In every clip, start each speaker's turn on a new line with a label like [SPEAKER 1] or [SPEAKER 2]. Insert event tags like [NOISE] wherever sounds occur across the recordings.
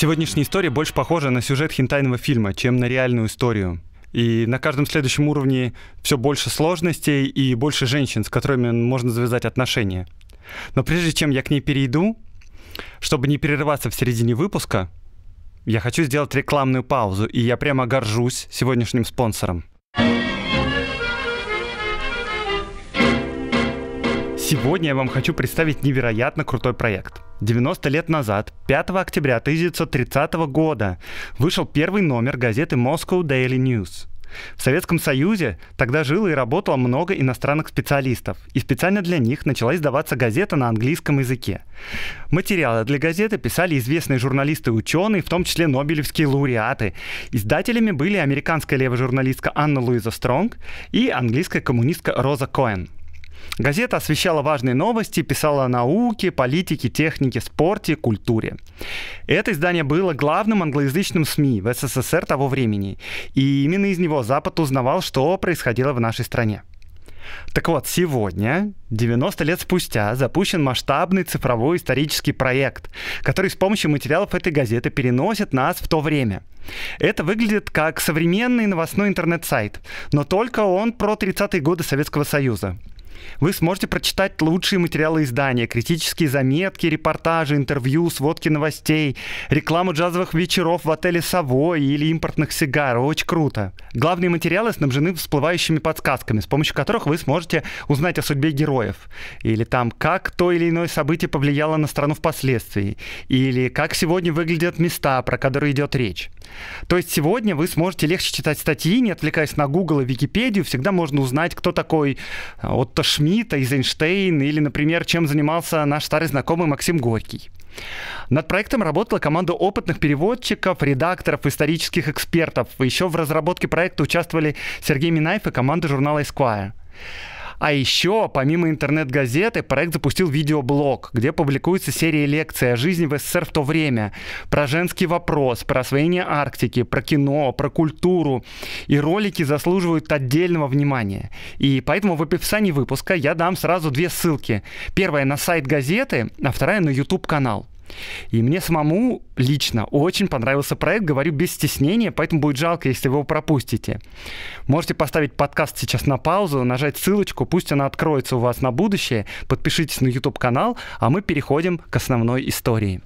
[SPEAKER 1] Сегодняшняя история больше похожа на сюжет хентайного фильма, чем на реальную историю. И на каждом следующем уровне все больше сложностей и больше женщин, с которыми можно завязать отношения. Но прежде чем я к ней перейду, чтобы не перерываться в середине выпуска, я хочу сделать рекламную паузу, и я прямо горжусь сегодняшним спонсором. Сегодня я вам хочу представить невероятно крутой проект. 90 лет назад, 5 октября 1930 года, вышел первый номер газеты Moscow Daily News. В Советском Союзе тогда жило и работало много иностранных специалистов, и специально для них начала издаваться газета на английском языке. Материалы для газеты писали известные журналисты и ученые, в том числе нобелевские лауреаты. Издателями были американская левая журналистка Анна Луиза Стронг и английская коммунистка Роза Коэн. Газета освещала важные новости, писала о науке, политике, технике, спорте, культуре. Это издание было главным англоязычным СМИ в СССР того времени, и именно из него Запад узнавал, что происходило в нашей стране. Так вот, сегодня, 90 лет спустя, запущен масштабный цифровой исторический проект, который с помощью материалов этой газеты переносит нас в то время. Это выглядит как современный новостной интернет-сайт, но только он про 30-е годы Советского Союза. Вы сможете прочитать лучшие материалы издания, критические заметки, репортажи, интервью, сводки новостей, рекламу джазовых вечеров в отеле «Совой» или импортных сигар. Очень круто. Главные материалы снабжены всплывающими подсказками, с помощью которых вы сможете узнать о судьбе героев. Или там, как то или иное событие повлияло на страну впоследствии. Или как сегодня выглядят места, про которые идет речь. То есть сегодня вы сможете легче читать статьи, не отвлекаясь на Google и Википедию, всегда можно узнать, кто такой э, Отто Шмидта, Эйзенштейн или, например, чем занимался наш старый знакомый Максим Горький. Над проектом работала команда опытных переводчиков, редакторов, исторических экспертов. Еще в разработке проекта участвовали Сергей Минаев и команда журнала Esquire. А еще, помимо интернет-газеты, проект запустил видеоблог, где публикуется серия лекций о жизни в СССР в то время, про женский вопрос, про освоение Арктики, про кино, про культуру. И ролики заслуживают отдельного внимания. И поэтому в описании выпуска я дам сразу две ссылки. Первая на сайт газеты, а вторая на YouTube-канал. И мне самому лично очень понравился проект, говорю без стеснения, поэтому будет жалко, если вы его пропустите. Можете поставить подкаст сейчас на паузу, нажать ссылочку, пусть она откроется у вас на будущее, подпишитесь на YouTube-канал, а мы переходим к основной истории.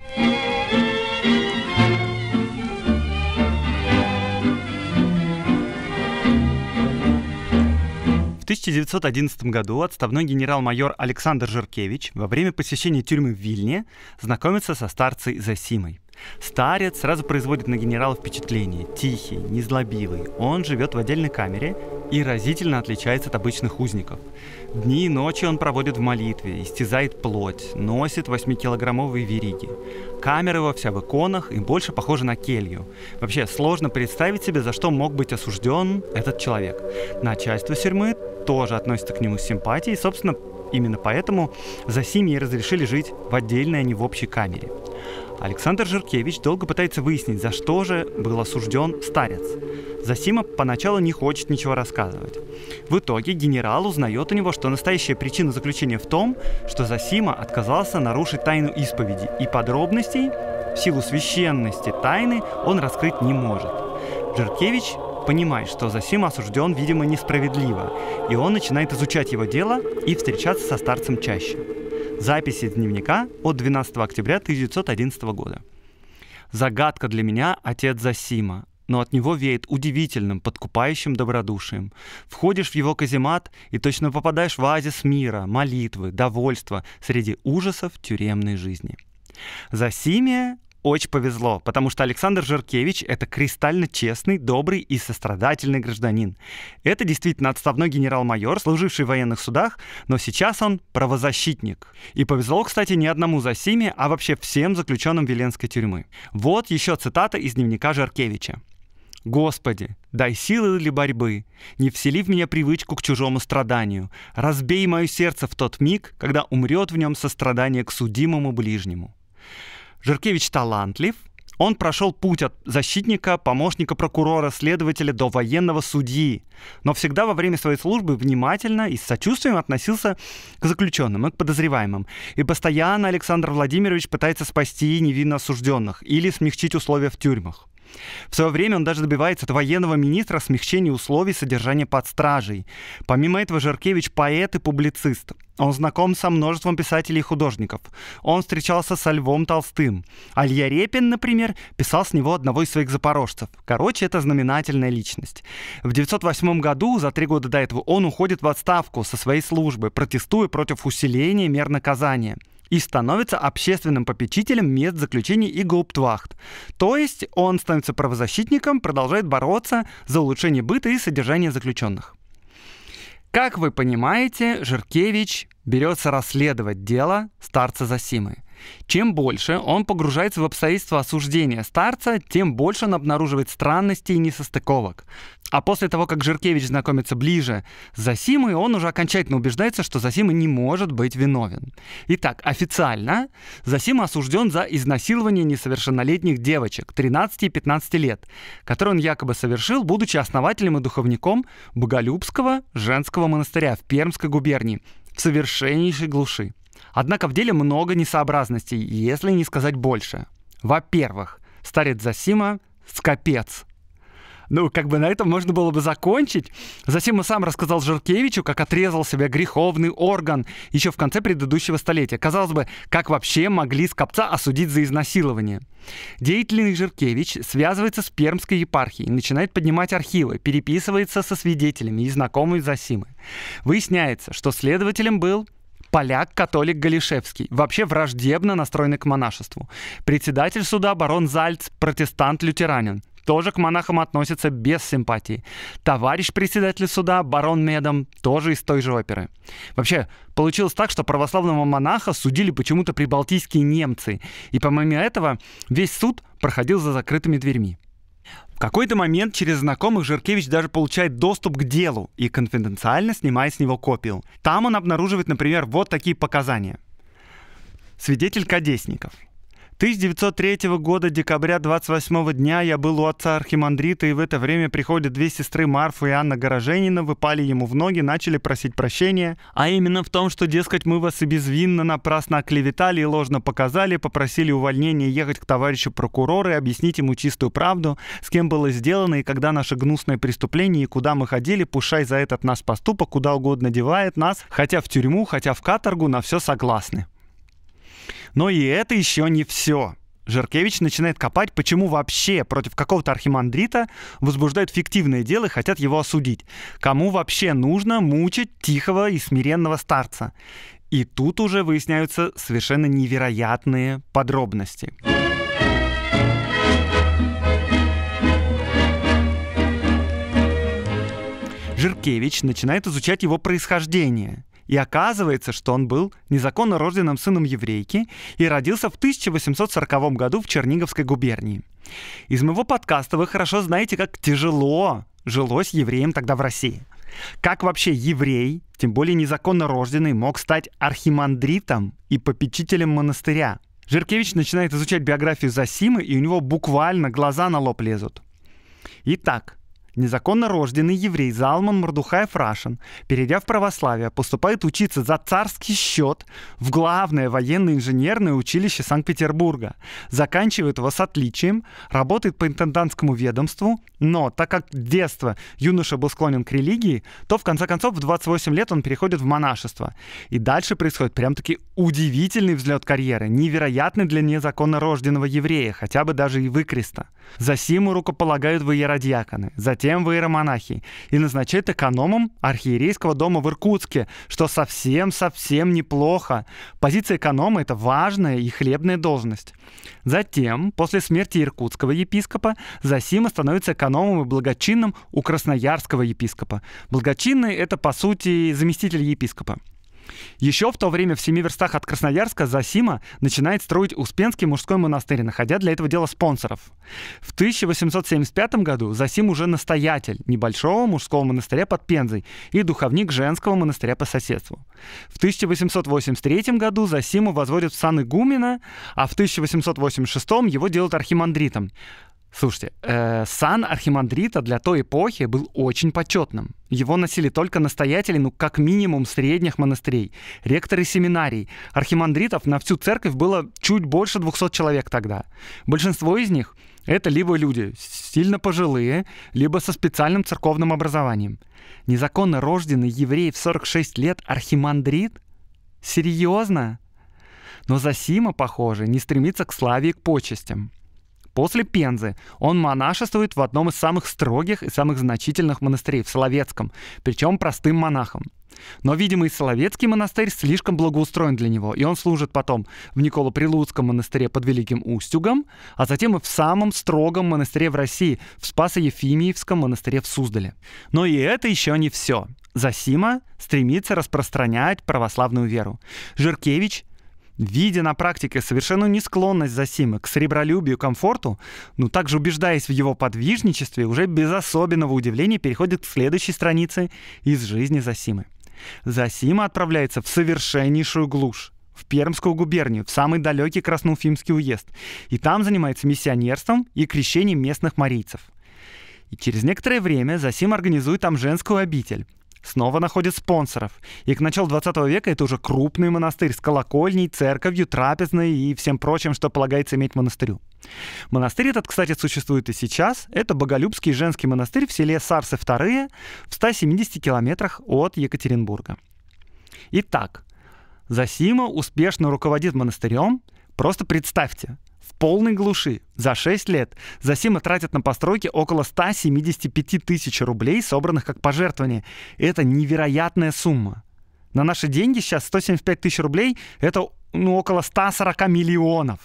[SPEAKER 1] 1911 году отставной генерал-майор Александр Жиркевич во время посещения тюрьмы в Вильне знакомится со старцей Засимой. Старец сразу производит на генерала впечатление. Тихий, незлобивый. Он живет в отдельной камере и разительно отличается от обычных узников. Дни и ночи он проводит в молитве, истязает плоть, носит 8-килограммовые вериги. Камеры во вся в иконах и больше похожи на келью. Вообще, сложно представить себе, за что мог быть осужден этот человек. Начальство тюрьмы тоже относится к нему с симпатией, и, собственно, именно поэтому за семьи разрешили жить в отдельной, а не в общей камере. Александр Жиркевич долго пытается выяснить, за что же был осужден старец. Засима поначалу не хочет ничего рассказывать. В итоге генерал узнает у него, что настоящая причина заключения в том, что Засима отказался нарушить тайну исповеди, и подробностей в силу священности тайны он раскрыть не может. Жиркевич понимает, что Засима осужден, видимо, несправедливо, и он начинает изучать его дело и встречаться со старцем чаще. Записи дневника от 12 октября 1911 года. Загадка для меня отец Засима, но от него веет удивительным, подкупающим добродушием. Входишь в его каземат и точно попадаешь в оазис мира, молитвы, довольства среди ужасов тюремной жизни. Засимия очень повезло, потому что Александр Жиркевич — это кристально честный, добрый и сострадательный гражданин. Это действительно отставной генерал-майор, служивший в военных судах, но сейчас он правозащитник. И повезло, кстати, не одному за СИМе, а вообще всем заключенным Веленской тюрьмы. Вот еще цитата из дневника Жаркевича. Господи, дай силы для борьбы, не всели в меня привычку к чужому страданию, разбей мое сердце в тот миг, когда умрет в нем сострадание к судимому ближнему. Жиркевич талантлив, он прошел путь от защитника, помощника прокурора, следователя до военного судьи, но всегда во время своей службы внимательно и с сочувствием относился к заключенным и к подозреваемым. И постоянно Александр Владимирович пытается спасти невинно осужденных или смягчить условия в тюрьмах. В свое время он даже добивается от военного министра смягчения условий содержания под стражей. Помимо этого, Жеркевич поэт и публицист. Он знаком со множеством писателей и художников. Он встречался со Львом Толстым. Алья Репин, например, писал с него одного из своих запорожцев. Короче, это знаменательная личность. В 1908 году, за три года до этого, он уходит в отставку со своей службы, протестуя против усиления мер наказания и становится общественным попечителем мест заключений и гауптвахт. То есть он становится правозащитником, продолжает бороться за улучшение быта и содержания заключенных. Как вы понимаете, Жиркевич берется расследовать дело старца Засимы. Чем больше он погружается в обстоятельства осуждения старца, тем больше он обнаруживает странностей и несостыковок. А после того, как Жиркевич знакомится ближе с Засимой, он уже окончательно убеждается, что Засима не может быть виновен. Итак, официально Засима осужден за изнасилование несовершеннолетних девочек 13 и 15 лет, которые он якобы совершил, будучи основателем и духовником Боголюбского женского монастыря в Пермской губернии в совершеннейшей глуши. Однако в деле много несообразностей, если не сказать больше. Во-первых, старец Засима – скопец – ну, как бы на этом можно было бы закончить. Затем и сам рассказал Жиркевичу, как отрезал себя греховный орган еще в конце предыдущего столетия. Казалось бы, как вообще могли скопца осудить за изнасилование? Деятельный Жиркевич связывается с Пермской епархией, начинает поднимать архивы, переписывается со свидетелями и знакомый Засимы. Выясняется, что следователем был поляк-католик Галишевский, вообще враждебно настроенный к монашеству. Председатель суда барон Зальц, протестант-лютеранин тоже к монахам относится без симпатии. Товарищ председатель суда, барон Медом, тоже из той же оперы. Вообще, получилось так, что православного монаха судили почему-то прибалтийские немцы, и помимо этого весь суд проходил за закрытыми дверьми. В какой-то момент через знакомых Жиркевич даже получает доступ к делу и конфиденциально снимает с него копию. Там он обнаруживает, например, вот такие показания. Свидетель Кадесников – 1903 года, декабря 28 дня, я был у отца архимандрита, и в это время приходят две сестры Марфа и Анна Гороженина, выпали ему в ноги, начали просить прощения. А именно в том, что, дескать, мы вас и безвинно, напрасно оклеветали и ложно показали, попросили увольнения ехать к товарищу прокурору и объяснить ему чистую правду, с кем было сделано и когда наше гнусное преступление, и куда мы ходили, пушай за этот нас поступок, куда угодно девает нас, хотя в тюрьму, хотя в каторгу, на все согласны. Но и это еще не все. Жеркевич начинает копать, почему вообще против какого-то архимандрита возбуждают фиктивные дела и хотят его осудить. Кому вообще нужно мучить тихого и смиренного старца? И тут уже выясняются совершенно невероятные подробности. Жиркевич начинает изучать его происхождение – и оказывается, что он был незаконно рожденным сыном еврейки и родился в 1840 году в Черниговской губернии. Из моего подкаста вы хорошо знаете, как тяжело жилось евреям тогда в России. Как вообще еврей, тем более незаконно рожденный, мог стать архимандритом и попечителем монастыря? Жиркевич начинает изучать биографию Засимы, и у него буквально глаза на лоб лезут. Итак, Незаконно рожденный еврей Залман Мордухаев Рашин, перейдя в православие, поступает учиться за царский счет в главное военно-инженерное училище Санкт-Петербурга. Заканчивает его с отличием, работает по интендантскому ведомству, но так как детство юноша был склонен к религии, то в конце концов в 28 лет он переходит в монашество. И дальше происходит прям-таки удивительный взлет карьеры, невероятный для незаконно рожденного еврея, хотя бы даже и выкреста. За Симу рукополагают воеродьяконы, за затем в иеромонахии, и назначает экономом архиерейского дома в Иркутске, что совсем-совсем неплохо. Позиция эконома — это важная и хлебная должность. Затем, после смерти иркутского епископа, Засима становится экономом и благочинным у красноярского епископа. Благочинный — это, по сути, заместитель епископа. Еще в то время в семи верстах от Красноярска Засима начинает строить Успенский мужской монастырь, находя для этого дела спонсоров. В 1875 году Засим уже настоятель небольшого мужского монастыря под Пензой и духовник женского монастыря по соседству. В 1883 году Засиму возводят в сан Игумена, а в 1886 его делают архимандритом. Слушайте, э, сан архимандрита для той эпохи был очень почетным. Его носили только настоятели, ну как минимум средних монастырей, ректоры семинарий. Архимандритов на всю церковь было чуть больше 200 человек тогда. Большинство из них это либо люди сильно пожилые, либо со специальным церковным образованием. Незаконно рожденный еврей в 46 лет архимандрит? Серьезно? Но Засима, похоже, не стремится к славе и к почестям. После Пензы он монашествует в одном из самых строгих и самых значительных монастырей в Соловецком, причем простым монахом. Но, видимо, и Соловецкий монастырь слишком благоустроен для него, и он служит потом в Николо-Прилуцком монастыре под Великим Устюгом, а затем и в самом строгом монастыре в России, в Спасо-Ефимиевском монастыре в Суздале. Но и это еще не все. Засима стремится распространять православную веру. Жиркевич видя на практике совершенную несклонность Зосимы к сребролюбию, комфорту, но также убеждаясь в его подвижничестве, уже без особенного удивления переходит к следующей странице из жизни Зосимы. Зосима отправляется в совершеннейшую глушь, в Пермскую губернию, в самый далекий Красноуфимский уезд, и там занимается миссионерством и крещением местных марийцев. И через некоторое время Зосим организует там женскую обитель, снова находит спонсоров. И к началу 20 века это уже крупный монастырь с колокольней, церковью, трапезной и всем прочим, что полагается иметь монастырю. Монастырь этот, кстати, существует и сейчас. Это Боголюбский женский монастырь в селе Сарсы II в 170 километрах от Екатеринбурга. Итак, Засима успешно руководит монастырем. Просто представьте, полной глуши за 6 лет Засима тратит на постройки около 175 тысяч рублей, собранных как пожертвование. Это невероятная сумма. На наши деньги сейчас 175 тысяч рублей — это ну, около 140 миллионов.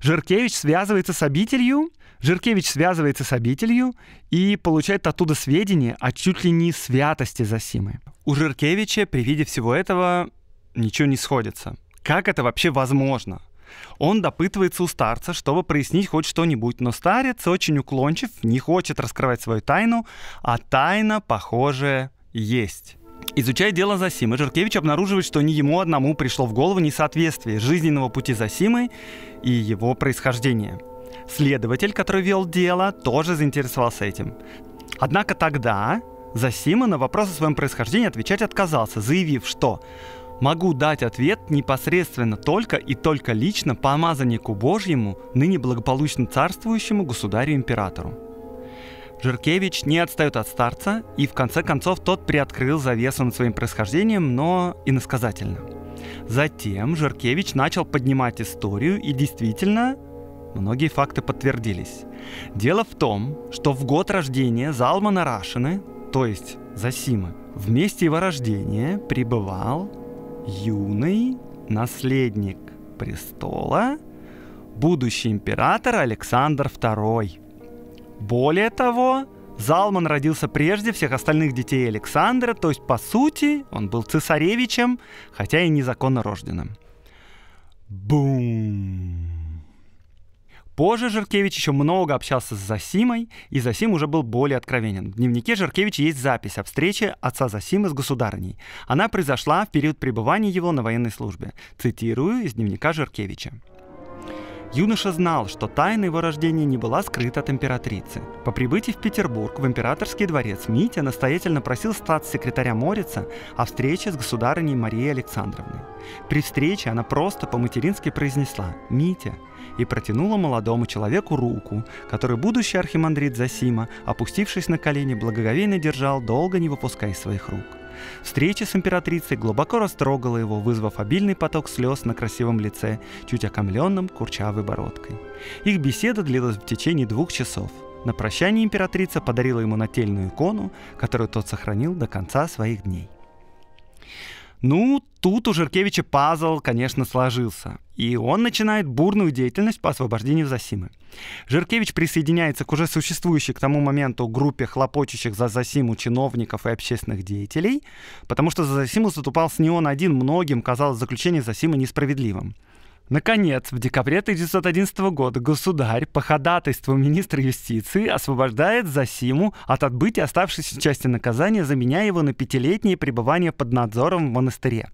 [SPEAKER 1] Жиркевич связывается с обителью, Жиркевич связывается с обителью и получает оттуда сведения о чуть ли не святости Засимы. У Жиркевича при виде всего этого ничего не сходится. Как это вообще возможно? Он допытывается у старца, чтобы прояснить хоть что-нибудь, но старец очень уклончив, не хочет раскрывать свою тайну, а тайна, похоже, есть. Изучая дело Засимы, Жиркевич обнаруживает, что не ему одному пришло в голову несоответствие жизненного пути Засимы и его происхождения. Следователь, который вел дело, тоже заинтересовался этим. Однако тогда Засима на вопрос о своем происхождении отвечать отказался, заявив, что Могу дать ответ непосредственно только и только лично помазаннику Божьему, ныне благополучно царствующему государю-императору. Жиркевич не отстает от старца, и в конце концов тот приоткрыл завесу над своим происхождением, но иносказательно. Затем Жиркевич начал поднимать историю, и действительно, многие факты подтвердились. Дело в том, что в год рождения Залмана Рашины, то есть Засимы, в месте его рождения пребывал юный наследник престола, будущий император Александр II. Более того, Залман родился прежде всех остальных детей Александра, то есть, по сути, он был цесаревичем, хотя и незаконно рожденным. Бум! Позже Жиркевич еще много общался с Засимой, и Засим уже был более откровенен. В дневнике Жиркевича есть запись о встрече отца Засимы с государней. Она произошла в период пребывания его на военной службе. Цитирую из дневника Жиркевича. Юноша знал, что тайна его рождения не была скрыта от императрицы. По прибытии в Петербург в императорский дворец Митя настоятельно просил стать секретаря Морица о встрече с государыней Марией Александровной. При встрече она просто по-матерински произнесла «Митя, и протянула молодому человеку руку, который будущий архимандрит Засима, опустившись на колени, благоговейно держал, долго не выпуская своих рук. Встреча с императрицей глубоко растрогала его, вызвав обильный поток слез на красивом лице, чуть окомленном курчавой бородкой. Их беседа длилась в течение двух часов. На прощание императрица подарила ему нательную икону, которую тот сохранил до конца своих дней. Ну, тут у Жиркевича пазл, конечно, сложился. И он начинает бурную деятельность по освобождению Зосимы. Жиркевич присоединяется к уже существующей к тому моменту группе хлопочущих за Зосиму чиновников и общественных деятелей, потому что за Засиму заступался не он один, многим казалось заключение Зосимы несправедливым. Наконец, в декабре 1911 года государь по ходатайству министра юстиции освобождает Засиму от отбытия оставшейся части наказания, заменяя его на пятилетнее пребывание под надзором в монастыре.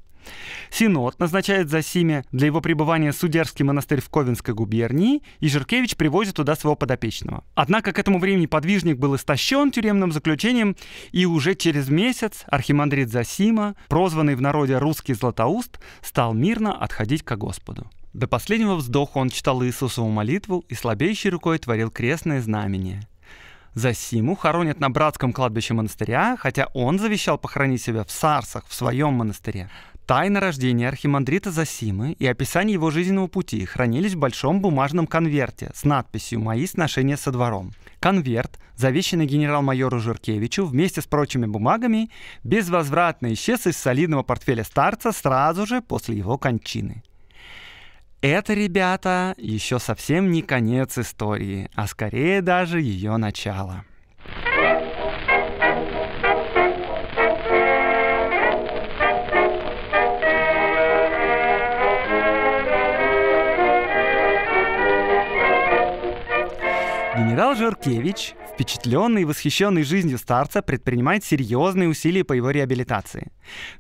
[SPEAKER 1] Синод назначает Засиме для его пребывания Судерский монастырь в Ковенской губернии, и Жиркевич привозит туда своего подопечного. Однако к этому времени подвижник был истощен тюремным заключением, и уже через месяц архимандрит Засима, прозванный в народе русский Златоуст, стал мирно отходить ко Господу. До последнего вздоха он читал Иисусову молитву и слабеющей рукой творил крестное знамение. Засиму хоронят на братском кладбище монастыря, хотя он завещал похоронить себя в Сарсах, в своем монастыре. Тайна рождения архимандрита Засимы и описание его жизненного пути хранились в большом бумажном конверте с надписью «Мои сношения со двором». Конверт, завещанный генерал-майору Жиркевичу вместе с прочими бумагами, безвозвратно исчез из солидного портфеля старца сразу же после его кончины это, ребята, еще совсем не конец истории, а скорее даже ее начало. Генерал Жиркевич, впечатленный и восхищенный жизнью старца, предпринимает серьезные усилия по его реабилитации.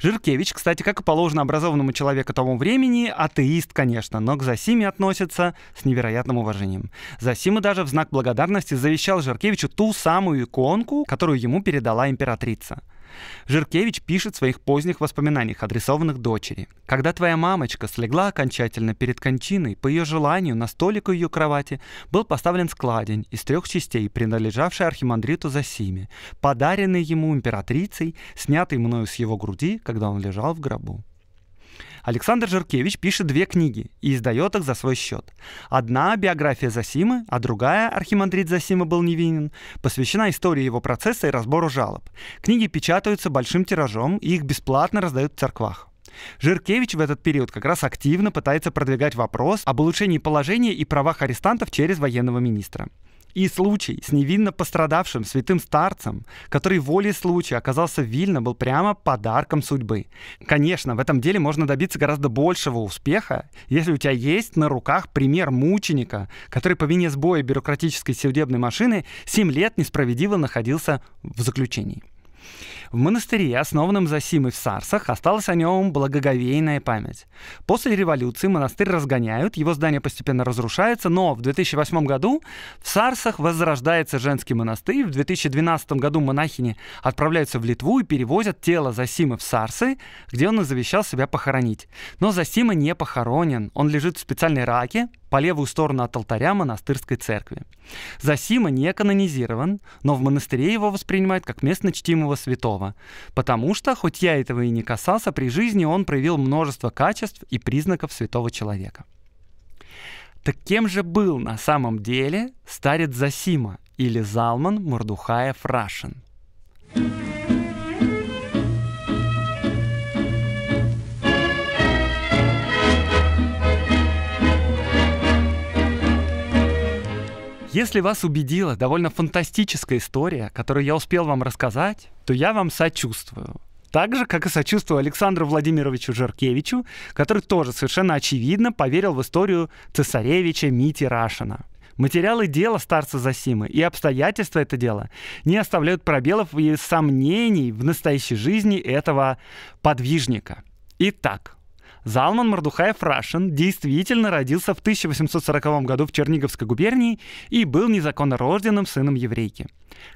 [SPEAKER 1] Жиркевич, кстати, как и положено образованному человеку того времени, атеист, конечно, но к Зосиме относится с невероятным уважением. Зосима даже в знак благодарности завещал Жиркевичу ту самую иконку, которую ему передала императрица. Жиркевич пишет в своих поздних воспоминаниях, адресованных дочери. «Когда твоя мамочка слегла окончательно перед кончиной, по ее желанию на столик у ее кровати был поставлен складень из трех частей, принадлежавший архимандриту Засиме, подаренный ему императрицей, снятый мною с его груди, когда он лежал в гробу». Александр Жиркевич пишет две книги и издает их за свой счет. Одна – биография Засимы, а другая – «Архимандрит Засима был невинен», посвящена истории его процесса и разбору жалоб. Книги печатаются большим тиражом и их бесплатно раздают в церквах. Жиркевич в этот период как раз активно пытается продвигать вопрос об улучшении положения и правах арестантов через военного министра. И случай с невинно пострадавшим святым старцем, который волей случая оказался в Вильно, был прямо подарком судьбы. Конечно, в этом деле можно добиться гораздо большего успеха, если у тебя есть на руках пример мученика, который по вине сбоя бюрократической судебной машины 7 лет несправедливо находился в заключении. В монастыре, основанном Засимой в Сарсах, осталась о нем благоговейная память. После революции монастырь разгоняют, его здание постепенно разрушается, но в 2008 году в Сарсах возрождается женский монастырь. В 2012 году монахини отправляются в Литву и перевозят тело Засимы в Сарсы, где он и завещал себя похоронить. Но Засима не похоронен, он лежит в специальной раке, по левую сторону от алтаря монастырской церкви. Засима не канонизирован, но в монастыре его воспринимают как местно чтимого святого. Павлова. Потому что, хоть я этого и не касался, при жизни он проявил множество качеств и признаков святого человека. Так кем же был на самом деле старец Засима или Залман Мурдухаев Рашин? Если вас убедила довольно фантастическая история, которую я успел вам рассказать, то я вам сочувствую. Так же, как и сочувствую Александру Владимировичу Жаркевичу, который тоже совершенно очевидно поверил в историю цесаревича Мити Рашина. Материалы дела старца Засимы и обстоятельства это дела не оставляют пробелов и сомнений в настоящей жизни этого подвижника. Итак, Залман Мардухаев Рашин действительно родился в 1840 году в Черниговской губернии и был незаконно рожденным сыном еврейки.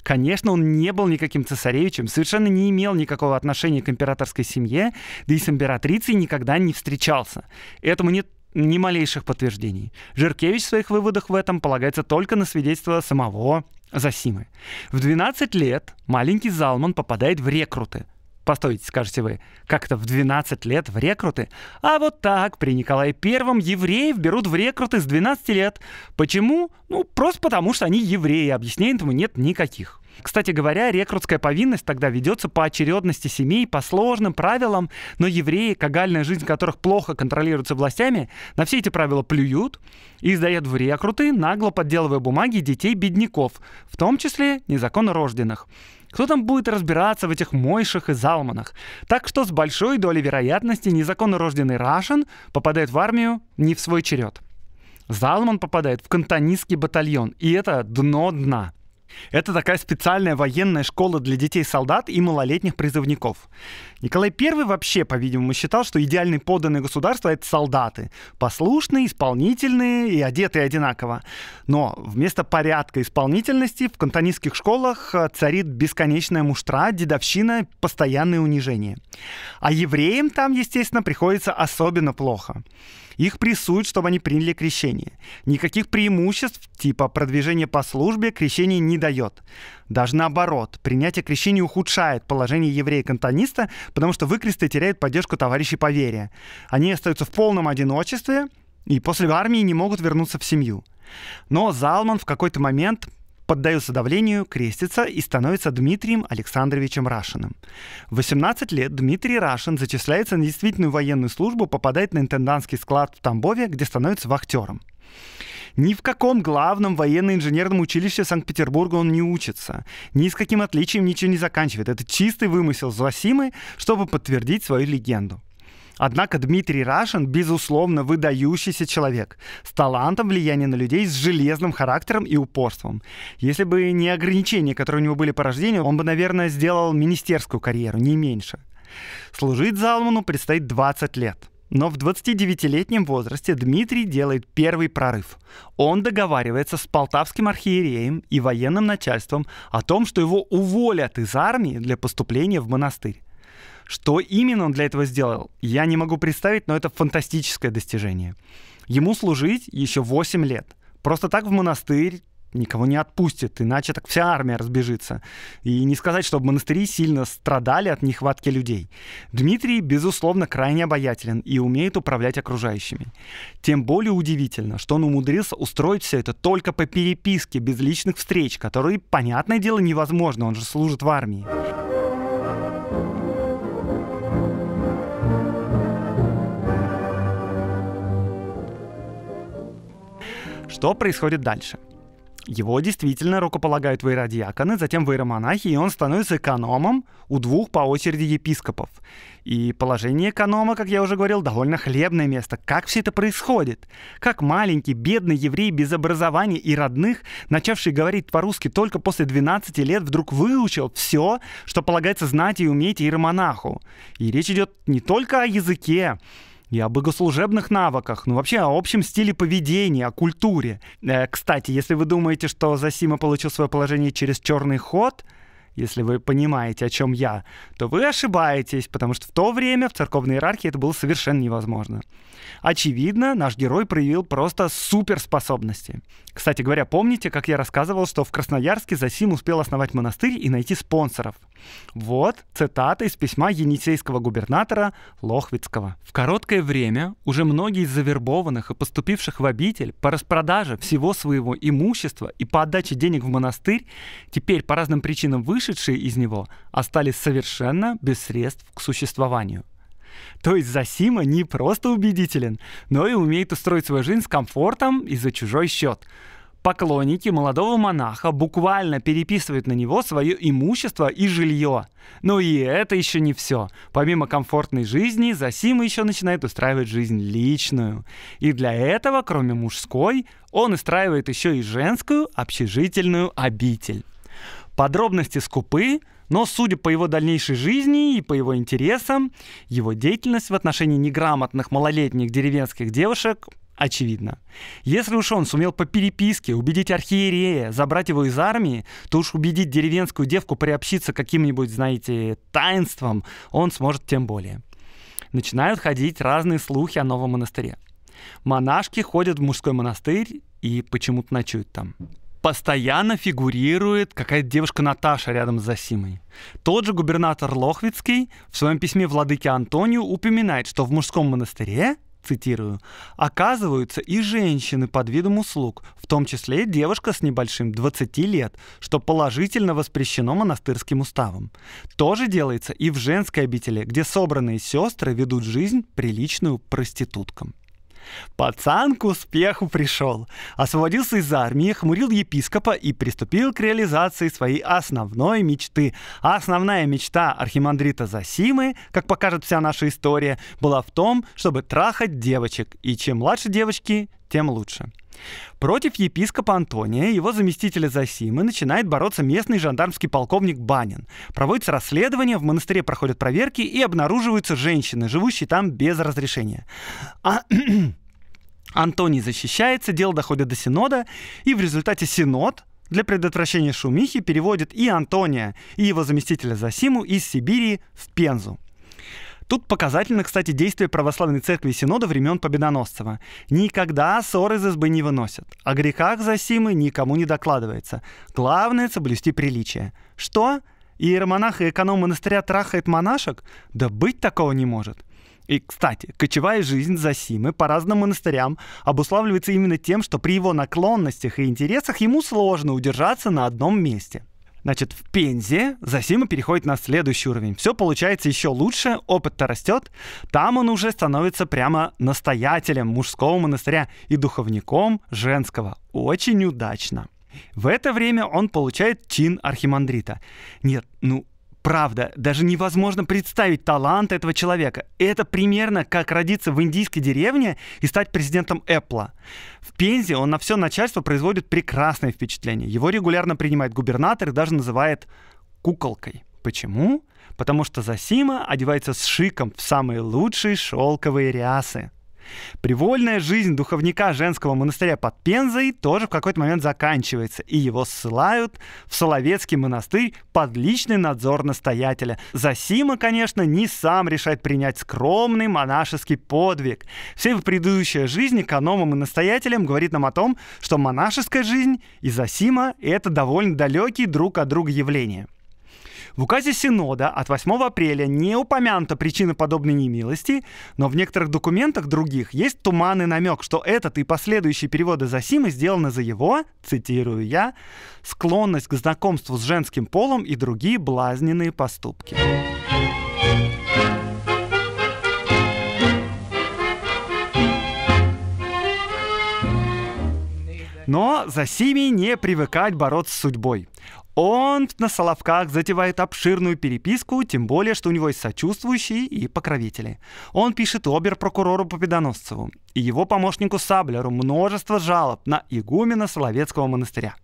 [SPEAKER 1] Конечно, он не был никаким цесаревичем, совершенно не имел никакого отношения к императорской семье, да и с императрицей никогда не встречался. Этому нет ни малейших подтверждений. Жиркевич в своих выводах в этом полагается только на свидетельство самого Засимы. В 12 лет маленький Залман попадает в рекруты, Постойте, скажете вы, как-то в 12 лет в рекруты? А вот так, при Николае Первом евреев берут в рекруты с 12 лет. Почему? Ну, просто потому, что они евреи, объяснений этому нет никаких. Кстати говоря, рекрутская повинность тогда ведется по очередности семей, по сложным правилам, но евреи, кагальная жизнь которых плохо контролируется властями, на все эти правила плюют и сдают в рекруты, нагло подделывая бумаги детей бедняков, в том числе незаконно рожденных. Кто там будет разбираться в этих мойшах и залманах? Так что с большой долей вероятности незаконно рожденный Рашин попадает в армию не в свой черед. Залман попадает в кантонистский батальон, и это дно дна. Это такая специальная военная школа для детей-солдат и малолетних призывников. Николай I вообще, по-видимому, считал, что идеальный подданный государства — это солдаты. Послушные, исполнительные и одетые одинаково. Но вместо порядка исполнительности в кантонистских школах э, царит бесконечная муштра, дедовщина, постоянное унижение. А евреям там, естественно, приходится особенно плохо. Их прессуют, чтобы они приняли крещение. Никаких преимуществ типа продвижения по службе крещение не дает. Даже наоборот, принятие крещения ухудшает положение еврея-кантониста, потому что выкресты теряют поддержку товарищей по вере. Они остаются в полном одиночестве и после армии не могут вернуться в семью. Но Залман в какой-то момент поддается давлению, крестится и становится Дмитрием Александровичем Рашиным. В 18 лет Дмитрий Рашин зачисляется на действительную военную службу, попадает на интендантский склад в Тамбове, где становится вахтером. Ни в каком главном военно-инженерном училище Санкт-Петербурга он не учится. Ни с каким отличием ничего не заканчивает. Это чистый вымысел Злосимы, чтобы подтвердить свою легенду. Однако Дмитрий Рашин, безусловно, выдающийся человек, с талантом влияния на людей, с железным характером и упорством. Если бы не ограничения, которые у него были по рождению, он бы, наверное, сделал министерскую карьеру, не меньше. Служить Залману предстоит 20 лет – но в 29-летнем возрасте Дмитрий делает первый прорыв. Он договаривается с полтавским архиереем и военным начальством о том, что его уволят из армии для поступления в монастырь. Что именно он для этого сделал, я не могу представить, но это фантастическое достижение. Ему служить еще 8 лет. Просто так в монастырь никого не отпустит, иначе так вся армия разбежится. И не сказать, чтобы монастыри сильно страдали от нехватки людей. Дмитрий, безусловно, крайне обаятелен и умеет управлять окружающими. Тем более удивительно, что он умудрился устроить все это только по переписке, без личных встреч, которые, понятное дело, невозможно, он же служит в армии. Что происходит дальше? Его действительно рукополагают в воиродиаконы, затем в воиромонахи, и он становится экономом у двух по очереди епископов. И положение эконома, как я уже говорил, довольно хлебное место. Как все это происходит? Как маленький, бедный еврей без образования и родных, начавший говорить по-русски только после 12 лет, вдруг выучил все, что полагается знать и уметь иеромонаху. И речь идет не только о языке, и о богослужебных навыках, ну вообще о общем стиле поведения, о культуре. Э, кстати, если вы думаете, что Засима получил свое положение через черный ход, если вы понимаете, о чем я, то вы ошибаетесь, потому что в то время в церковной иерархии это было совершенно невозможно. Очевидно, наш герой проявил просто суперспособности. Кстати говоря, помните, как я рассказывал, что в Красноярске Засим успел основать монастырь и найти спонсоров? Вот цитата из письма енисейского губернатора Лохвицкого. «В короткое время уже многие из завербованных и поступивших в обитель по распродаже всего своего имущества и по отдаче денег в монастырь теперь по разным причинам выше вышедшие из него остались совершенно без средств к существованию. То есть Засима не просто убедителен, но и умеет устроить свою жизнь с комфортом и за чужой счет. Поклонники молодого монаха буквально переписывают на него свое имущество и жилье. Но и это еще не все. Помимо комфортной жизни, Засима еще начинает устраивать жизнь личную. И для этого, кроме мужской, он устраивает еще и женскую общежительную обитель. Подробности скупы, но судя по его дальнейшей жизни и по его интересам, его деятельность в отношении неграмотных малолетних деревенских девушек очевидна. Если уж он сумел по переписке убедить архиерея забрать его из армии, то уж убедить деревенскую девку приобщиться каким-нибудь, знаете, таинством, он сможет тем более. Начинают ходить разные слухи о новом монастыре. Монашки ходят в мужской монастырь и почему-то ночуют там постоянно фигурирует какая-то девушка Наташа рядом с Засимой. Тот же губернатор Лохвицкий в своем письме владыке Антонию упоминает, что в мужском монастыре цитирую, оказываются и женщины под видом услуг, в том числе и девушка с небольшим 20 лет, что положительно воспрещено монастырским уставом. То же делается и в женской обители, где собранные сестры ведут жизнь приличную проституткам. Пацан к успеху пришел, освободился из армии, хмурил епископа и приступил к реализации своей основной мечты. А основная мечта архимандрита Засимы, как покажет вся наша история, была в том, чтобы трахать девочек, и чем младше девочки, тем лучше. Против епископа Антония и его заместителя Засимы начинает бороться местный жандармский полковник Банин. Проводится расследование, в монастыре проходят проверки и обнаруживаются женщины, живущие там без разрешения. А... [CLEARS THROAT] Антоний защищается, дело доходит до Синода, и в результате Синод для предотвращения шумихи переводит и Антония, и его заместителя Засиму из Сибири в Пензу. Тут показательно, кстати, действие православной церкви и синода времен Победоносцева. Никогда ссор из избы не выносят. О грехах засимы никому не докладывается. Главное — соблюсти приличие. Что? Иеромонах и эконом монастыря трахает монашек? Да быть такого не может. И, кстати, кочевая жизнь Засимы по разным монастырям обуславливается именно тем, что при его наклонностях и интересах ему сложно удержаться на одном месте. Значит, в Пензе Зосима переходит на следующий уровень. Все получается еще лучше, опыт-то растет. Там он уже становится прямо настоятелем мужского монастыря и духовником женского. Очень удачно. В это время он получает чин архимандрита. Нет, ну правда, даже невозможно представить талант этого человека. Это примерно как родиться в индийской деревне и стать президентом Apple. В Пензе он на все начальство производит прекрасное впечатление. Его регулярно принимает губернатор и даже называет куколкой. Почему? Потому что Засима одевается с шиком в самые лучшие шелковые рясы. Привольная жизнь духовника женского монастыря под Пензой тоже в какой-то момент заканчивается, и его ссылают в Соловецкий монастырь под личный надзор настоятеля. Засима, конечно, не сам решает принять скромный монашеский подвиг. Вся его предыдущая жизнь экономом и настоятелем говорит нам о том, что монашеская жизнь и Засима — это довольно далекие друг от друга явления. В указе Синода от 8 апреля не упомянута причина подобной немилости, но в некоторых документах других есть туманный намек, что этот и последующие переводы Зосимы сделаны за его, цитирую я, склонность к знакомству с женским полом и другие блазненные поступки. Но за Сими не привыкать бороться с судьбой. Он на Соловках затевает обширную переписку, тем более, что у него есть сочувствующие и покровители. Он пишет обер-прокурору Победоносцеву и его помощнику Саблеру множество жалоб на игумена Соловецкого монастыря.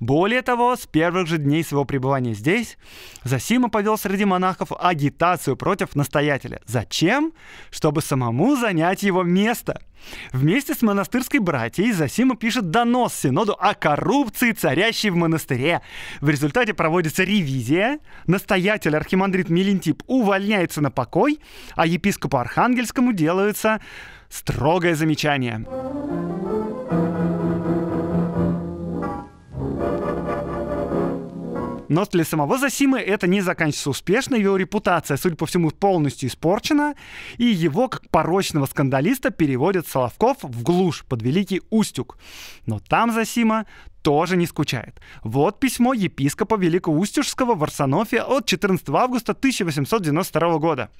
[SPEAKER 1] Более того, с первых же дней своего пребывания здесь Зосима повел среди монахов агитацию против настоятеля. Зачем? Чтобы самому занять его место. Вместе с монастырской братьей Зосима пишет донос Синоду о коррупции, царящей в монастыре. В результате проводится ревизия, настоятель архимандрит Мелентип увольняется на покой, а епископу Архангельскому делается строгое замечание. Но для самого Засимы это не заканчивается успешно, его репутация, судя по всему, полностью испорчена, и его, как порочного скандалиста, переводят Соловков в глушь под Великий Устюг. Но там Засима тоже не скучает. Вот письмо епископа Великоустюжского в Арсенофе от 14 августа 1892 года.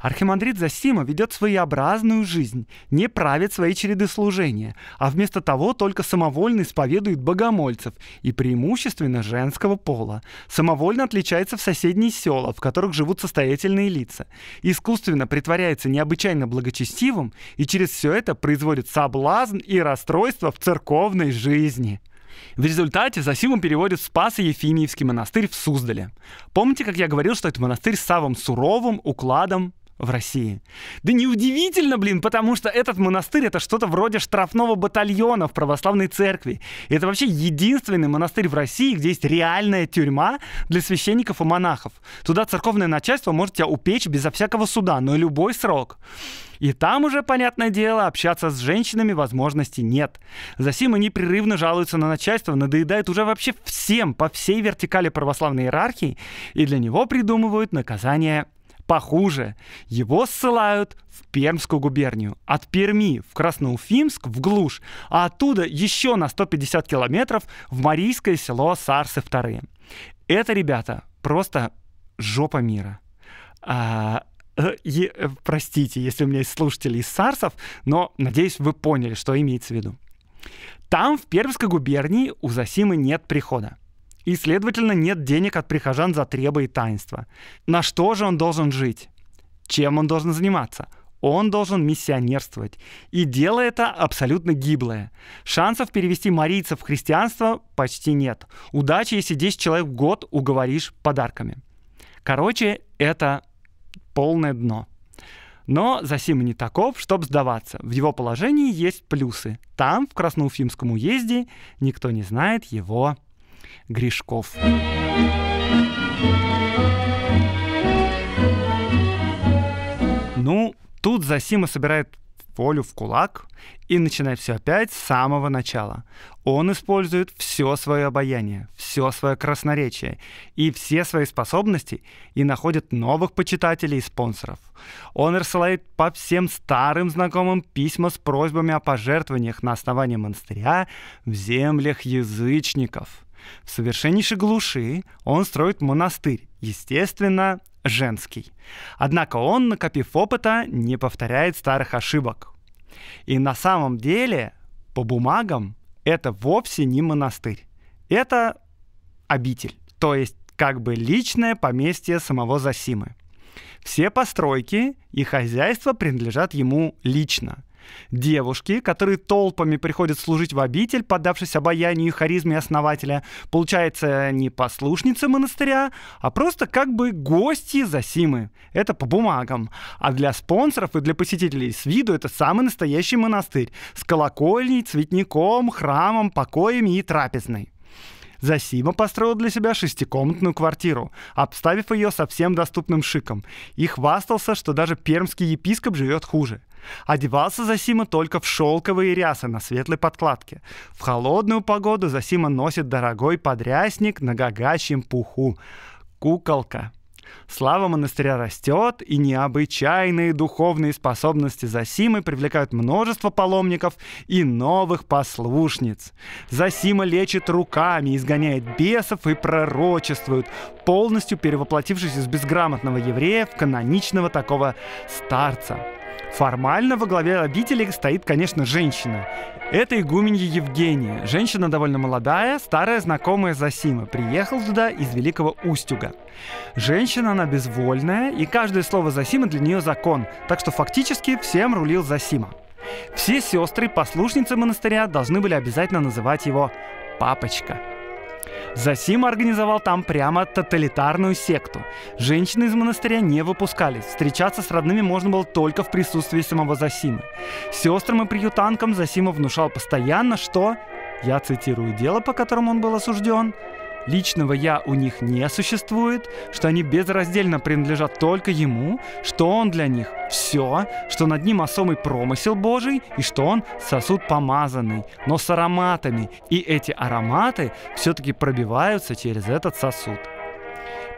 [SPEAKER 1] Архимандрит Засима ведет своеобразную жизнь, не правит свои череды служения, а вместо того только самовольно исповедует богомольцев и преимущественно женского пола. Самовольно отличается в соседние села, в которых живут состоятельные лица. Искусственно притворяется необычайно благочестивым и через все это производит соблазн и расстройство в церковной жизни. В результате Зосиму переводят в Спас и Ефимиевский монастырь в Суздале. Помните, как я говорил, что это монастырь с самым суровым укладом в России. Да неудивительно, блин, потому что этот монастырь — это что-то вроде штрафного батальона в православной церкви. И это вообще единственный монастырь в России, где есть реальная тюрьма для священников и монахов. Туда церковное начальство может тебя упечь безо всякого суда, но любой срок. И там уже, понятное дело, общаться с женщинами возможности нет. Засим они непрерывно жалуются на начальство, надоедают уже вообще всем по всей вертикали православной иерархии, и для него придумывают наказание Похуже. Его ссылают в Пермскую губернию. От Перми в Красноуфимск, в глушь, а оттуда еще на 150 километров в Марийское село Сарсы II. Это, ребята, просто жопа мира. А, и, э, э, простите, если у меня есть слушатели из Сарсов, но, надеюсь, вы поняли, что имеется в виду. Там, в Пермской губернии, у Засимы нет прихода и, следовательно, нет денег от прихожан за требы и таинства. На что же он должен жить? Чем он должен заниматься? Он должен миссионерствовать. И дело это абсолютно гиблое. Шансов перевести марийцев в христианство почти нет. Удачи, если 10 человек в год уговоришь подарками. Короче, это полное дно. Но Зосима не таков, чтобы сдаваться. В его положении есть плюсы. Там, в Красноуфимском уезде, никто не знает его Гришков. Ну, тут Засима собирает волю в кулак и начинает все опять с самого начала. Он использует все свое обаяние, все свое красноречие и все свои способности и находит новых почитателей и спонсоров. Он рассылает по всем старым знакомым письма с просьбами о пожертвованиях на основании монастыря в землях язычников – в совершеннейшей глуши он строит монастырь, естественно, женский. Однако он, накопив опыта, не повторяет старых ошибок. И на самом деле, по бумагам, это вовсе не монастырь. Это обитель, то есть как бы личное поместье самого Засимы. Все постройки и хозяйство принадлежат ему лично – девушки, которые толпами приходят служить в обитель, поддавшись обаянию и харизме основателя. Получается, не послушницы монастыря, а просто как бы гости засимы Это по бумагам. А для спонсоров и для посетителей с виду это самый настоящий монастырь с колокольней, цветником, храмом, покоями и трапезной. Засима построил для себя шестикомнатную квартиру, обставив ее совсем доступным шиком, и хвастался, что даже пермский епископ живет хуже. Одевался Засима только в шелковые рясы на светлой подкладке. В холодную погоду Засима носит дорогой подрясник на гагачьем пуху. Куколка. Слава монастыря растет, и необычайные духовные способности Засимы привлекают множество паломников и новых послушниц. Засима лечит руками, изгоняет бесов и пророчествует, полностью перевоплотившись из безграмотного еврея в каноничного такого старца. Формально во главе обители стоит, конечно, женщина. Это игуменья Евгения. Женщина довольно молодая, старая знакомая Засима. Приехал сюда из Великого Устюга. Женщина, она безвольная, и каждое слово Засима для нее закон. Так что фактически всем рулил Засима. Все сестры, послушницы монастыря должны были обязательно называть его «папочка». Засим организовал там прямо тоталитарную секту. Женщины из монастыря не выпускались, встречаться с родными можно было только в присутствии самого Засима. Сестрам и приютанкам Засима внушал постоянно, что, я цитирую дело, по которому он был осужден, личного «я» у них не существует, что они безраздельно принадлежат только ему, что он для них — все, что над ним особый промысел Божий, и что он — сосуд помазанный, но с ароматами, и эти ароматы все-таки пробиваются через этот сосуд.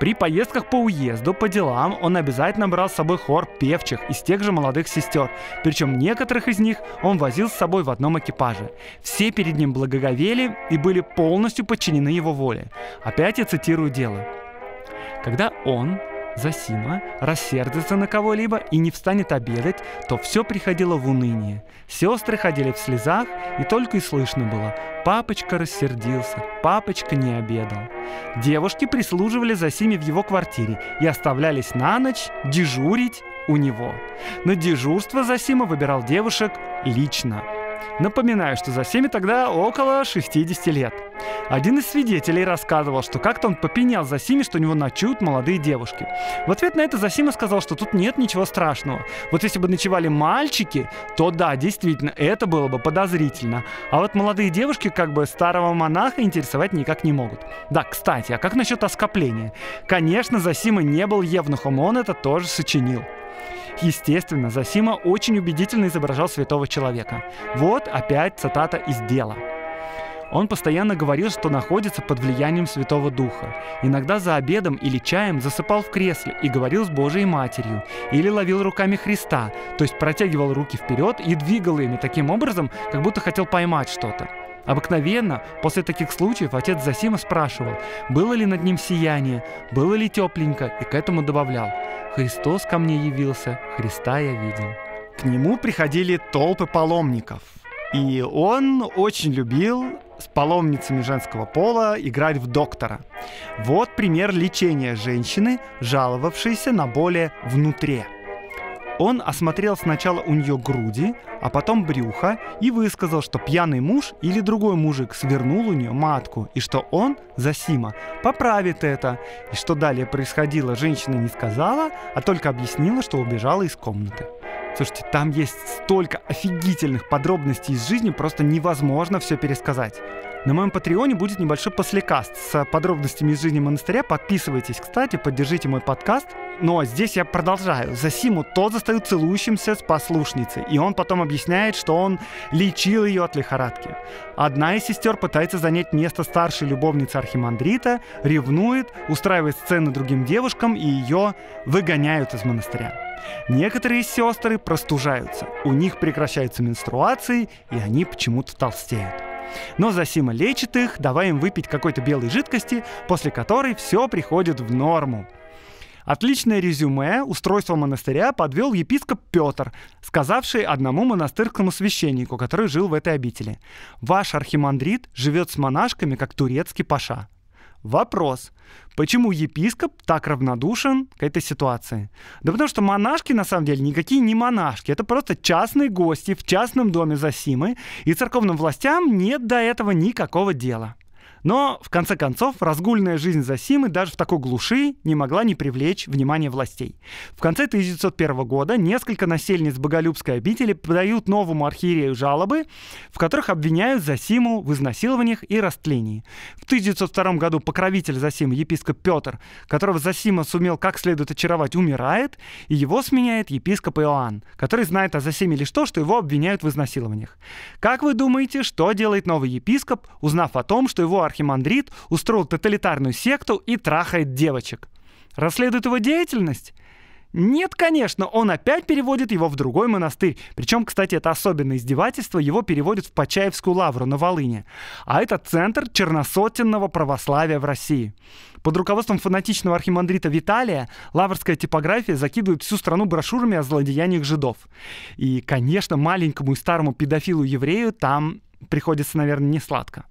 [SPEAKER 1] При поездках по уезду, по делам, он обязательно брал с собой хор певчих из тех же молодых сестер, причем некоторых из них он возил с собой в одном экипаже. Все перед ним благоговели и были полностью подчинены его воле. Опять я цитирую дело. Когда он, Засима рассердится на кого-либо и не встанет обедать, то все приходило в уныние. Сестры ходили в слезах, и только и слышно было «папочка рассердился, папочка не обедал». Девушки прислуживали Засиме в его квартире и оставлялись на ночь дежурить у него. На дежурство Засима выбирал девушек лично – Напоминаю, что за всеми тогда около 60 лет. Один из свидетелей рассказывал, что как-то он попенял Сими, что у него ночуют молодые девушки. В ответ на это Засима сказал, что тут нет ничего страшного. Вот если бы ночевали мальчики, то да, действительно, это было бы подозрительно. А вот молодые девушки как бы старого монаха интересовать никак не могут. Да, кстати, а как насчет оскопления? Конечно, Засима не был евнухом, он это тоже сочинил. Естественно, Зосима очень убедительно изображал святого человека. Вот опять цитата из дела. Он постоянно говорил, что находится под влиянием Святого Духа. Иногда за обедом или чаем засыпал в кресле и говорил с Божией Матерью. Или ловил руками Христа, то есть протягивал руки вперед и двигал ими таким образом, как будто хотел поймать что-то. Обыкновенно после таких случаев отец Зосима спрашивал, было ли над ним сияние, было ли тепленько, и к этому добавлял «Христос ко мне явился, Христа я видел». К нему приходили толпы паломников, и он очень любил с паломницами женского пола играть в доктора. Вот пример лечения женщины, жаловавшейся на боли внутри – он осмотрел сначала у нее груди, а потом брюха и высказал, что пьяный муж или другой мужик свернул у нее матку, и что он, Засима, поправит это. И что далее происходило, женщина не сказала, а только объяснила, что убежала из комнаты. Слушайте, там есть столько офигительных подробностей из жизни, просто невозможно все пересказать. На моем Патреоне будет небольшой послекаст с подробностями из жизни монастыря. Подписывайтесь, кстати, поддержите мой подкаст. Но здесь я продолжаю. Засиму тот застает целующимся с послушницей, и он потом объясняет, что он лечил ее от лихорадки. Одна из сестер пытается занять место старшей любовницы архимандрита, ревнует, устраивает сцены другим девушкам, и ее выгоняют из монастыря. Некоторые сестры простужаются, у них прекращаются менструации, и они почему-то толстеют. Но Засима лечит их, давая им выпить какой-то белой жидкости, после которой все приходит в норму. Отличное резюме устройства монастыря подвел епископ Петр, сказавший одному монастырскому священнику, который жил в этой обители. «Ваш архимандрит живет с монашками, как турецкий паша». Вопрос. Почему епископ так равнодушен к этой ситуации? Да потому что монашки на самом деле никакие не монашки. Это просто частные гости в частном доме Засимы, и церковным властям нет до этого никакого дела. Но, в конце концов, разгульная жизнь Зосимы даже в такой глуши не могла не привлечь внимание властей. В конце 1901 года несколько насельниц Боголюбской обители подают новому архиерею жалобы, в которых обвиняют Зосиму в изнасилованиях и растлении. В 1902 году покровитель Зосимы, епископ Петр, которого Зосима сумел как следует очаровать, умирает, и его сменяет епископ Иоанн, который знает о Зосиме лишь то, что его обвиняют в изнасилованиях. Как вы думаете, что делает новый епископ, узнав о том, что его архиерей архимандрит, устроил тоталитарную секту и трахает девочек. Расследует его деятельность? Нет, конечно, он опять переводит его в другой монастырь. Причем, кстати, это особенное издевательство, его переводят в Почаевскую лавру на Волыне. А это центр черносотенного православия в России. Под руководством фанатичного архимандрита Виталия лаврская типография закидывает всю страну брошюрами о злодеяниях жидов. И, конечно, маленькому и старому педофилу-еврею там приходится, наверное, не сладко.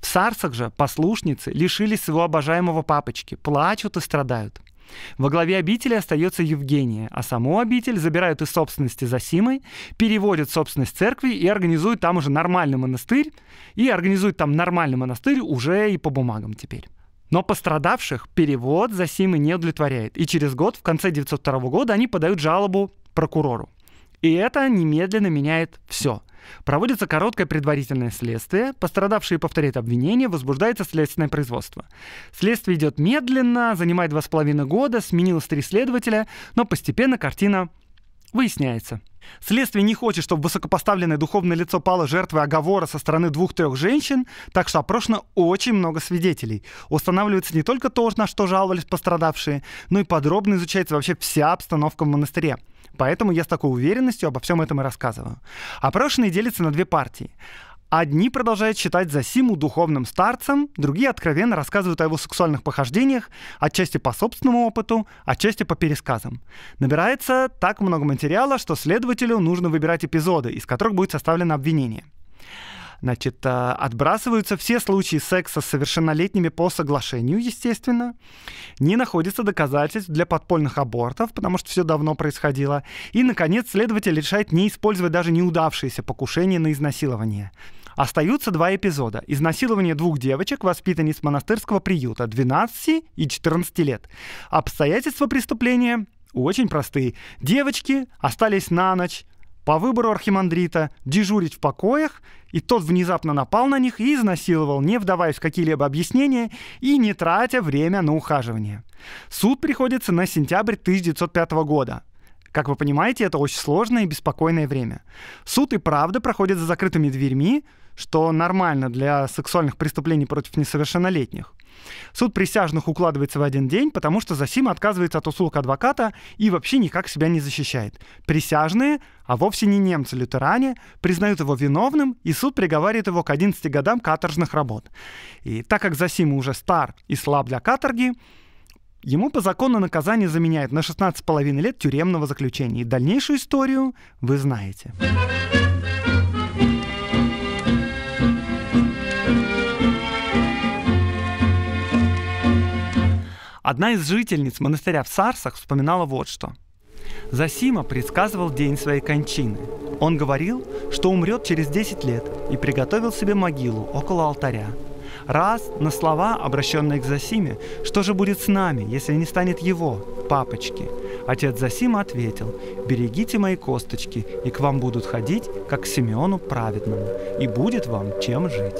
[SPEAKER 1] В сарсах же послушницы лишились своего обожаемого папочки, плачут и страдают. Во главе обители остается Евгения, а саму обитель забирают из собственности Засимой, переводят собственность церкви и организуют там уже нормальный монастырь, и организуют там нормальный монастырь уже и по бумагам теперь. Но пострадавших перевод Засимы не удовлетворяет, и через год, в конце 902 года, они подают жалобу прокурору. И это немедленно меняет все. Проводится короткое предварительное следствие, пострадавшие повторяют обвинение, возбуждается следственное производство. Следствие идет медленно, занимает два с половиной года, сменилось три следователя, но постепенно картина выясняется. Следствие не хочет, чтобы высокопоставленное духовное лицо пало жертвой оговора со стороны двух-трех женщин, так что опрошено очень много свидетелей. Устанавливается не только то, на что жаловались пострадавшие, но и подробно изучается вообще вся обстановка в монастыре. Поэтому я с такой уверенностью обо всем этом и рассказываю. Опрошенные делятся на две партии. Одни продолжают считать Засиму духовным старцем, другие откровенно рассказывают о его сексуальных похождениях, отчасти по собственному опыту, отчасти по пересказам. Набирается так много материала, что следователю нужно выбирать эпизоды, из которых будет составлено обвинение. Значит, э, отбрасываются все случаи секса с совершеннолетними по соглашению, естественно. Не находится доказательств для подпольных абортов, потому что все давно происходило. И, наконец, следователь решает не использовать даже неудавшиеся покушения на изнасилование. Остаются два эпизода. Изнасилование двух девочек, воспитанниц монастырского приюта 12 и 14 лет. Обстоятельства преступления очень простые. Девочки остались на ночь по выбору архимандрита дежурить в покоях, и тот внезапно напал на них и изнасиловал, не вдаваясь в какие-либо объяснения и не тратя время на ухаживание. Суд приходится на сентябрь 1905 года. Как вы понимаете, это очень сложное и беспокойное время. Суд и правда проходит за закрытыми дверьми, что нормально для сексуальных преступлений против несовершеннолетних – Суд присяжных укладывается в один день, потому что Засим отказывается от услуг адвоката и вообще никак себя не защищает. Присяжные, а вовсе не немцы-лютеране, признают его виновным, и суд приговаривает его к 11 годам каторжных работ. И так как Засим уже стар и слаб для каторги, Ему по закону наказание заменяет на 16,5 лет тюремного заключения. И дальнейшую историю вы знаете. Одна из жительниц монастыря в Сарсах вспоминала вот что. Засима предсказывал день своей кончины. Он говорил, что умрет через 10 лет и приготовил себе могилу около алтаря. Раз на слова, обращенные к Засиме, что же будет с нами, если не станет его, папочки? Отец Засима ответил, берегите мои косточки, и к вам будут ходить, как к Симеону праведному, и будет вам чем жить.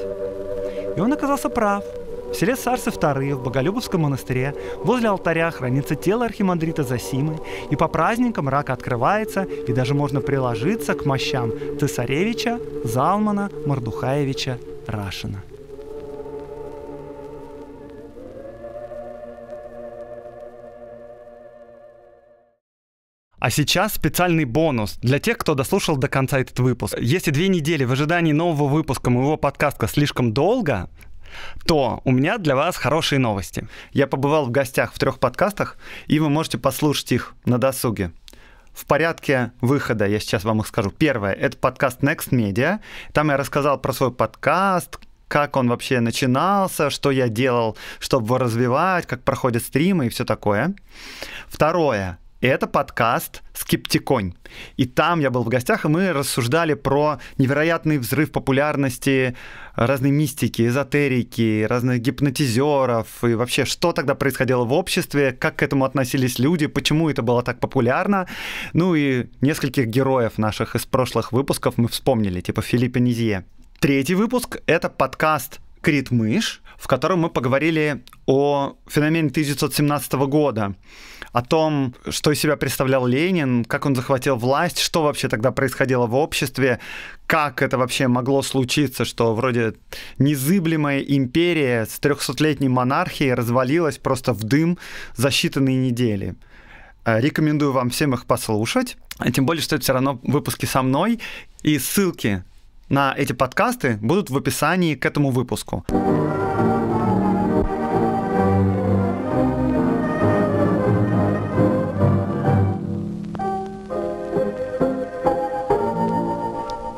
[SPEAKER 1] И он оказался прав – в селе Сарсы II в Боголюбовском монастыре возле алтаря хранится тело архимандрита Засимы, и по праздникам рак открывается, и даже можно приложиться к мощам цесаревича Залмана Мардухаевича Рашина. А сейчас специальный бонус для тех, кто дослушал до конца этот выпуск. Если две недели в ожидании нового выпуска моего подкаста слишком долго, то у меня для вас хорошие новости. Я побывал в гостях в трех подкастах, и вы можете послушать их на досуге. В порядке выхода я сейчас вам их скажу. Первое — это подкаст Next Media. Там я рассказал про свой подкаст, как он вообще начинался, что я делал, чтобы его развивать, как проходят стримы и все такое. Второе и это подкаст «Скептиконь». И там я был в гостях, и мы рассуждали про невероятный взрыв популярности разной мистики, эзотерики, разных гипнотизеров, и вообще, что тогда происходило в обществе, как к этому относились люди, почему это было так популярно. Ну и нескольких героев наших из прошлых выпусков мы вспомнили, типа Филиппа Низье. Третий выпуск — это подкаст «Крит Мышь», в котором мы поговорили о феномене 1917 года, о том, что из себя представлял Ленин, как он захватил власть, что вообще тогда происходило в обществе, как это вообще могло случиться, что вроде незыблемая империя с 300-летней монархией развалилась просто в дым за считанные недели. Э, рекомендую вам всем их послушать. Э, тем более, что это все равно выпуски со мной. И ссылки на эти подкасты будут в описании к этому выпуску.